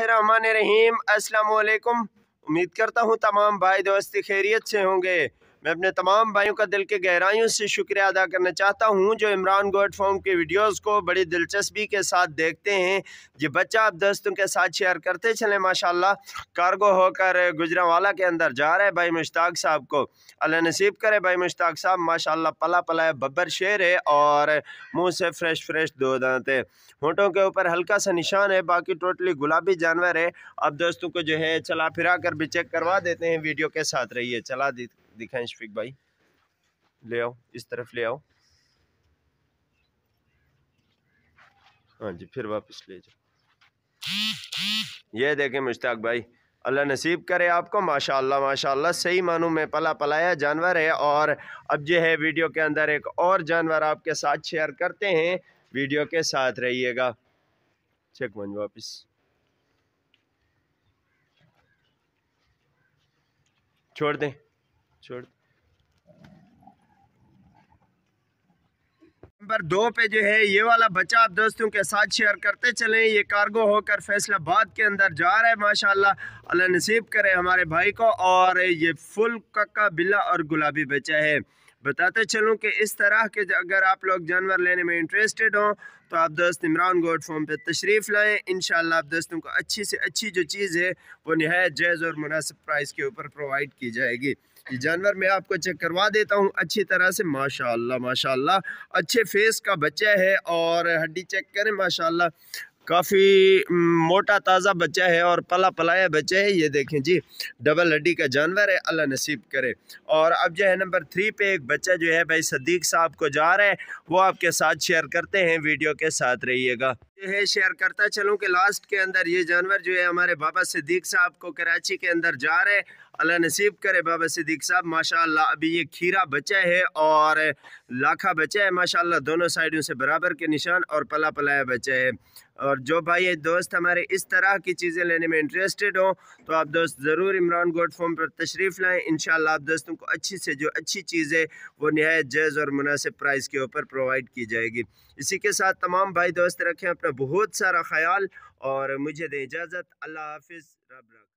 रहमान रहीम अस्सलाम वालेकुम उम्मीद करता हूँ तमाम भाई दोस्त खैरियत से होंगे मैं अपने तमाम भाइयों का दिल के गहराइयों से शुक्रिया अदा करना चाहता हूँ जो इमरान गोड फॉर्म के वीडियोस को बड़ी दिलचस्पी के साथ देखते हैं ये बच्चा आप दोस्तों के साथ शेयर करते चले माशाला कारगो होकर गुजरावाला के अंदर जा रहा है भाई मुश्ताक साहब को अल्लाह नसीब करे भाई मुश्ताक साहब माशाला पला पला है बब्बर शेर है और मुँह से फ्रेश फ्रेश दो दांत है होंठों के ऊपर हल्का सा निशान है बाकी टोटली गुलाबी जानवर है अब दोस्तों को जो है चला फिरा कर भी चेक करवा देते हैं वीडियो के साथ रहिए चला दी दिखाएं शफीक भाई ले आओ इस तरफ ले आओ हाँ जी फिर वापस ले जाओ ये देखें मुश्ताक भाई अल्लाह नसीब करे आपको माशाल्लाह माशाल्लाह सही मानू में पला पलाया जानवर है और अब जो है वीडियो के अंदर एक और जानवर आपके साथ शेयर करते हैं वीडियो के साथ रहिएगा चेक मंज वापस छोड़ दें छोड़ नंबर दो पे जो है ये वाला बच्चा आप दोस्तों के साथ शेयर करते चलें ये कार्गो होकर फैसलाबाद के अंदर जा रहा है माशाल्लाह अल्लाह नसीब करे हमारे भाई को और ये फुल कक्का बिल्ला और गुलाबी बच्चा है बताते चलूँ कि इस तरह के अगर आप लोग जानवर लेने में इंटरेस्टेड हों तो आप दोस्त इमरान गोड फॉर्म पर तशरीफ़ लाएँ इन आप दोस्तों को अच्छी से अच्छी जो चीज़ है वो नहायत जायज़ और मुनासिब प्राइस के ऊपर प्रोवाइड की जाएगी ये जानवर मैं आपको चेक करवा देता हूँ अच्छी तरह से माशाल्लाह माशाल्लाह अच्छे फेस का बच्चा है और हड्डी चेक करें माशाल्लाह काफ़ी मोटा ताज़ा बच्चा है और पला पलाया बच्चा है ये देखें जी डबल हड्डी का जानवर है अल्लाह नसीब करे और अब जो है नंबर थ्री पे एक बच्चा जो है भाई सदीक साहब को जा रहा है वो आपके साथ शेयर करते हैं वीडियो के साथ रहिएगा है शेयर करता चलूं कि लास्ट के अंदर ये जानवर जो है हमारे बाबा सिद्दीक साहब को कराची के अंदर जा रहे अल्लाह नसीब करे बाबा सिद्दीक साहब माशाल्लाह अभी ये खीरा बचा है और लाखा बचा है माशाल्लाह दोनों साइडों से बराबर के निशान और पला पलाया बचा है और जो भाई दोस्त हमारे इस तरह की चीज़ें लेने में इंटरेस्टेड हो तो आप दोस्त ज़रूर इमरान गोड फॉर्म पर तशरीफ़ लाएँ इन आप दोस्तों को अच्छी से जो अच्छी चीज़ है वो नहायत जायज़ और मुनासिब प्राइस के ऊपर प्रोवाइड की जाएगी इसी के साथ तमाम भाई दोस्त रखें अपना बहुत सारा ख्याल और मुझे दें इजाज़त अल्लाह हाफिज़ रब रख